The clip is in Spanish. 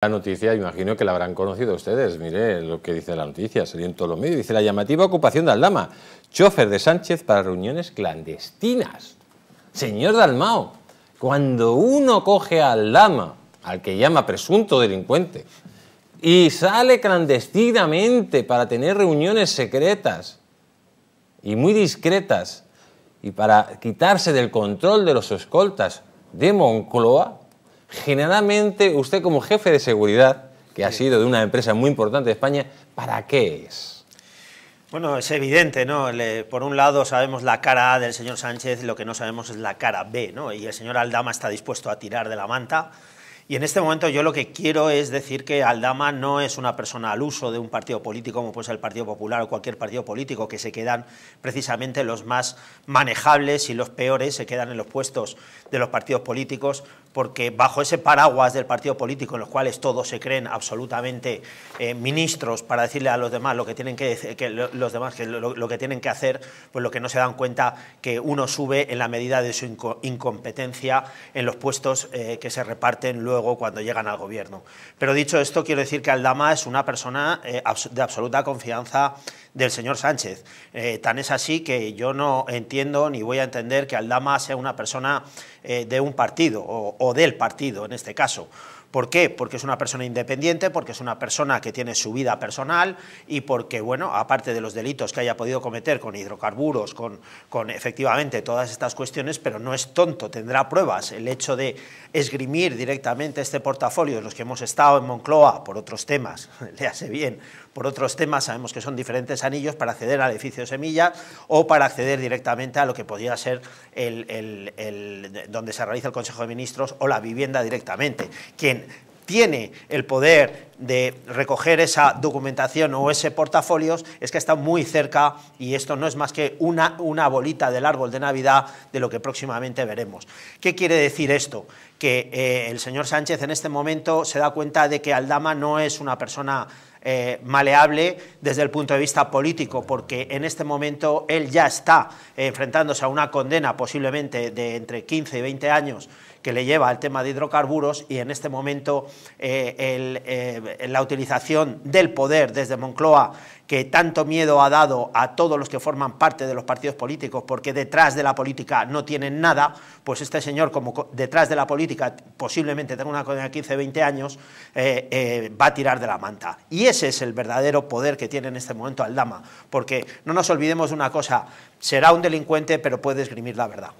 La noticia, imagino que la habrán conocido ustedes. Mire lo que dice la noticia, salió en todos los medios. Dice la llamativa ocupación de Aldama. Chofer de Sánchez para reuniones clandestinas. Señor Dalmao, cuando uno coge a Aldama, al que llama presunto delincuente, y sale clandestinamente para tener reuniones secretas y muy discretas y para quitarse del control de los escoltas de Moncloa, Generalmente, usted como jefe de seguridad, que ha sido de una empresa muy importante de España, ¿para qué es? Bueno, es evidente, ¿no? por un lado sabemos la cara A del señor Sánchez, lo que no sabemos es la cara B, ¿no? Y el señor Aldama está dispuesto a tirar de la manta. Y en este momento yo lo que quiero es decir que Aldama no es una persona al uso de un partido político como puede ser el Partido Popular o cualquier partido político, que se quedan precisamente los más manejables y los peores, se quedan en los puestos de los partidos políticos porque bajo ese paraguas del partido político en los cuales todos se creen absolutamente eh, ministros para decirle a los demás lo que tienen que, los demás que lo, que tienen que hacer, pues lo que no se dan cuenta que uno sube en la medida de su incompetencia en los puestos eh, que se reparten luego cuando llegan al gobierno. Pero dicho esto, quiero decir que Aldama es una persona eh, de absoluta confianza del señor Sánchez. Eh, tan es así que yo no entiendo ni voy a entender que Aldama sea una persona eh, de un partido o del partido en este caso. ¿Por qué? Porque es una persona independiente, porque es una persona que tiene su vida personal y porque, bueno, aparte de los delitos que haya podido cometer con hidrocarburos, con, con efectivamente todas estas cuestiones, pero no es tonto, tendrá pruebas. El hecho de esgrimir directamente este portafolio de los que hemos estado en Moncloa por otros temas, le hace bien, por otros temas, sabemos que son diferentes anillos para acceder al edificio de Semilla o para acceder directamente a lo que podría ser el, donde se realiza el Consejo de Ministros o la vivienda directamente. Quien tiene el poder de recoger esa documentación o ese portafolio es que está muy cerca y esto no es más que una, una bolita del árbol de Navidad de lo que próximamente veremos. ¿Qué quiere decir esto? Que eh, el señor Sánchez en este momento se da cuenta de que Aldama no es una persona eh, maleable desde el punto de vista político, porque en este momento él ya está enfrentándose a una condena posiblemente de entre 15 y 20 años que le lleva al tema de hidrocarburos y en este momento él eh, el la utilización del poder desde Moncloa, que tanto miedo ha dado a todos los que forman parte de los partidos políticos, porque detrás de la política no tienen nada, pues este señor, como detrás de la política posiblemente tenga una condena de 15, 20 años, eh, eh, va a tirar de la manta. Y ese es el verdadero poder que tiene en este momento Aldama, porque no nos olvidemos de una cosa, será un delincuente, pero puede esgrimir la verdad.